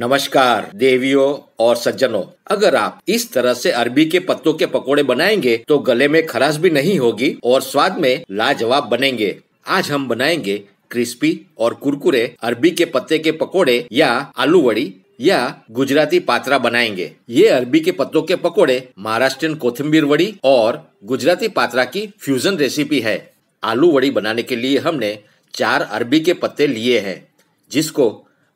नमस्कार देवियों और सज्जनों अगर आप इस तरह से अरबी के पत्तों के पकोड़े बनाएंगे तो गले में खराश भी नहीं होगी और स्वाद में लाजवाब बनेंगे आज हम बनाएंगे क्रिस्पी और कुरकुरे अरबी के पत्ते के पकोड़े या आलू वड़ी या गुजराती पात्रा बनाएंगे ये अरबी के पत्तों के पकोड़े महाराष्ट्र कोथिम्बीर वड़ी और गुजराती पात्रा की फ्यूजन रेसिपी है आलू वड़ी बनाने के लिए हमने चार अरबी के पत्ते लिए हैं जिसको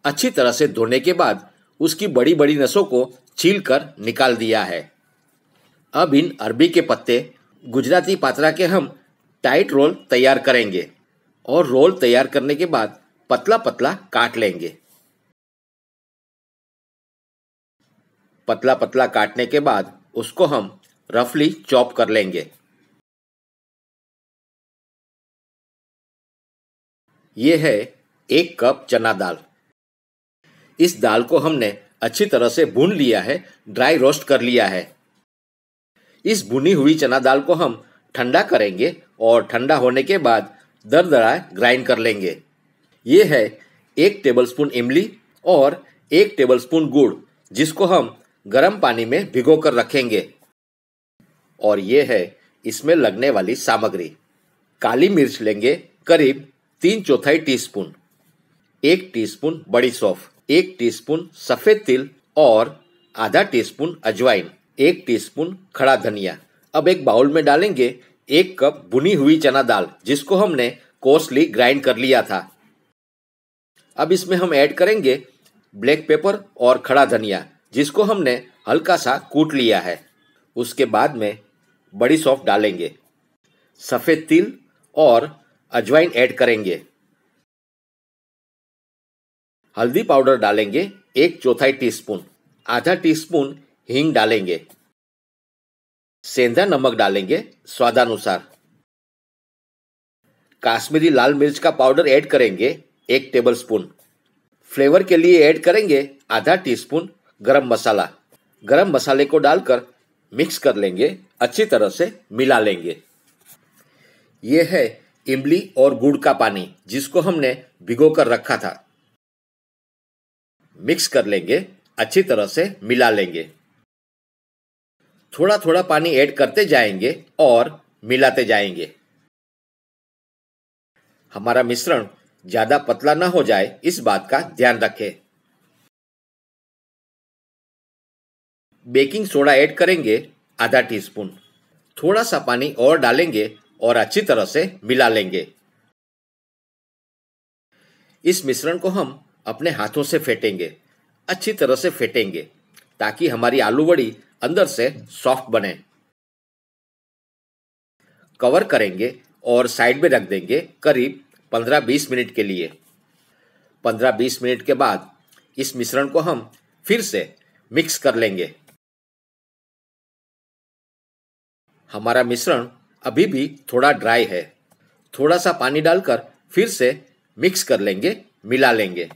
अच्छी तरह से धोने के बाद उसकी बड़ी बड़ी नसों को छील कर निकाल दिया है अब इन अरबी के पत्ते गुजराती पात्रा के हम टाइट रोल तैयार करेंगे और रोल तैयार करने के बाद पतला पतला काट लेंगे पतला पतला काटने के बाद उसको हम रफली चॉप कर लेंगे ये है एक कप चना दाल इस दाल को हमने अच्छी तरह से भून लिया है ड्राई रोस्ट कर लिया है इस भुनी हुई चना दाल को हम ठंडा करेंगे और ठंडा होने के बाद दरदरा ग्राइंड कर लेंगे ये है एक टेबलस्पून इमली और एक टेबलस्पून गुड़ जिसको हम गर्म पानी में भिगो कर रखेंगे और ये है इसमें लगने वाली सामग्री काली मिर्च लेंगे करीब तीन चौथाई टीस्पून एक टीस्पून बड़ी सौफ़ एक टीस्पून सफ़ेद तिल और आधा टीस्पून अजवाइन एक टीस्पून खड़ा धनिया अब एक बाउल में डालेंगे एक कप भुनी हुई चना दाल जिसको हमने कोसली ग्राइंड कर लिया था अब इसमें हम ऐड करेंगे ब्लैक पेपर और खड़ा धनिया जिसको हमने हल्का सा कूट लिया है उसके बाद में बड़ी सॉफ्ट डालेंगे सफ़ेद तिल और अजवाइन ऐड करेंगे हल्दी पाउडर डालेंगे एक चौथाई टीस्पून आधा टीस्पून हींग डालेंगे सेंधा नमक डालेंगे स्वादानुसार काश्मीरी लाल मिर्च का पाउडर ऐड करेंगे एक टेबलस्पून फ्लेवर के लिए ऐड करेंगे आधा टीस्पून गरम मसाला गरम मसाले को डालकर मिक्स कर लेंगे अच्छी तरह से मिला लेंगे यह है इमली और गुड़ का पानी जिसको हमने भिगो कर रखा था मिक्स कर लेंगे अच्छी तरह से मिला लेंगे थोड़ा थोड़ा पानी ऐड करते जाएंगे और मिलाते जाएंगे हमारा मिश्रण ज्यादा पतला ना हो जाए इस बात का ध्यान रखें बेकिंग सोडा ऐड करेंगे आधा टीस्पून थोड़ा सा पानी और डालेंगे और अच्छी तरह से मिला लेंगे इस मिश्रण को हम अपने हाथों से फेंटेंगे अच्छी तरह से फेंटेंगे ताकि हमारी आलू बड़ी अंदर से सॉफ्ट बने कवर करेंगे और साइड में रख देंगे करीब 15-20 मिनट के लिए 15-20 मिनट के बाद इस मिश्रण को हम फिर से मिक्स कर लेंगे हमारा मिश्रण अभी भी थोड़ा ड्राई है थोड़ा सा पानी डालकर फिर से मिक्स कर लेंगे मिला लेंगे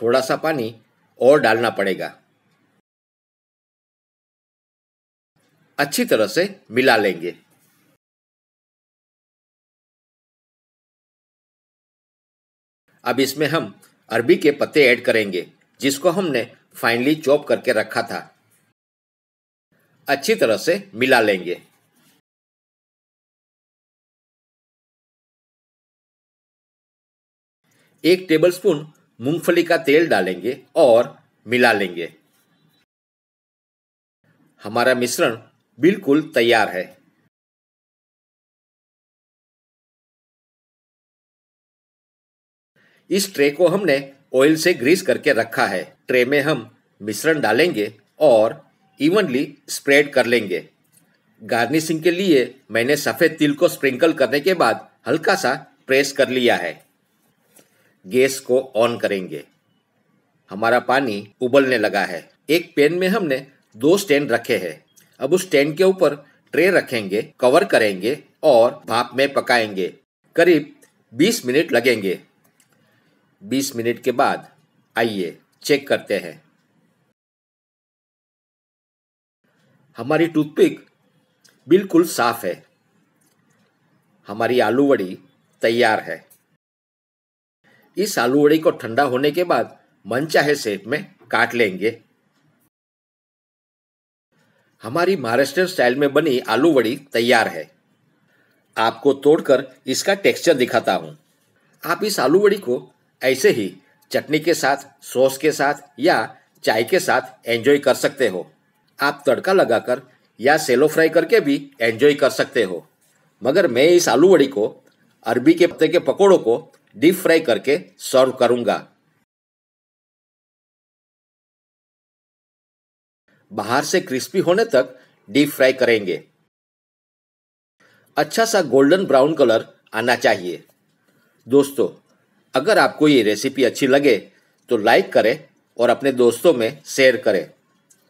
थोड़ा सा पानी और डालना पड़ेगा अच्छी तरह से मिला लेंगे अब इसमें हम अरबी के पत्ते ऐड करेंगे जिसको हमने फाइनली चॉप करके रखा था अच्छी तरह से मिला लेंगे एक टेबलस्पून मूंगफली का तेल डालेंगे और मिला लेंगे हमारा मिश्रण बिल्कुल तैयार है इस ट्रे को हमने ऑयल से ग्रीस करके रखा है ट्रे में हम मिश्रण डालेंगे और इवनली स्प्रेड कर लेंगे गार्निशिंग के लिए मैंने सफ़ेद तिल को स्प्रिंकल करने के बाद हल्का सा प्रेस कर लिया है गैस को ऑन करेंगे हमारा पानी उबलने लगा है एक पेन में हमने दो स्टैंड रखे हैं अब उस स्टैंड के ऊपर ट्रे रखेंगे कवर करेंगे और भाप में पकाएंगे करीब 20 मिनट लगेंगे 20 मिनट के बाद आइए चेक करते हैं हमारी टूथपिक बिल्कुल साफ है हमारी आलू वड़ी तैयार है इस आलू वड़ी को ठंडा होने के बाद मन चाहे शेप में काट लेंगे हमारी महाराष्ट्र स्टाइल में बनी आलू वड़ी तैयार है आपको तोड़कर इसका टेक्सचर दिखाता हूं आप इस आलू वड़ी को ऐसे ही चटनी के साथ सॉस के साथ या चाय के साथ एंजॉय कर सकते हो आप तड़का लगाकर या सेलो फ्राई करके भी एंजॉय कर सकते हो मगर मैं इस आलू वड़ी को अरबी के पत्ते के पकौड़ों को डीप फ्राई करके सर्व करूंगा बाहर से क्रिस्पी होने तक डीप फ्राई करेंगे अच्छा सा गोल्डन ब्राउन कलर आना चाहिए दोस्तों अगर आपको ये रेसिपी अच्छी लगे तो लाइक करें और अपने दोस्तों में शेयर करें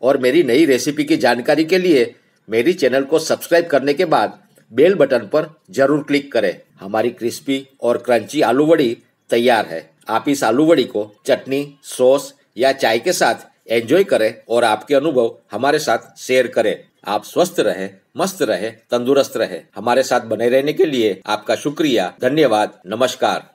और मेरी नई रेसिपी की जानकारी के लिए मेरी चैनल को सब्सक्राइब करने के बाद बेल बटन पर जरूर क्लिक करें हमारी क्रिस्पी और क्रंची आलू वड़ी तैयार है आप इस आलू वड़ी को चटनी सॉस या चाय के साथ एंजॉय करें और आपके अनुभव हमारे साथ शेयर करें आप स्वस्थ रहे मस्त रहे तंदुरुस्त रहे हमारे साथ बने रहने के लिए आपका शुक्रिया धन्यवाद नमस्कार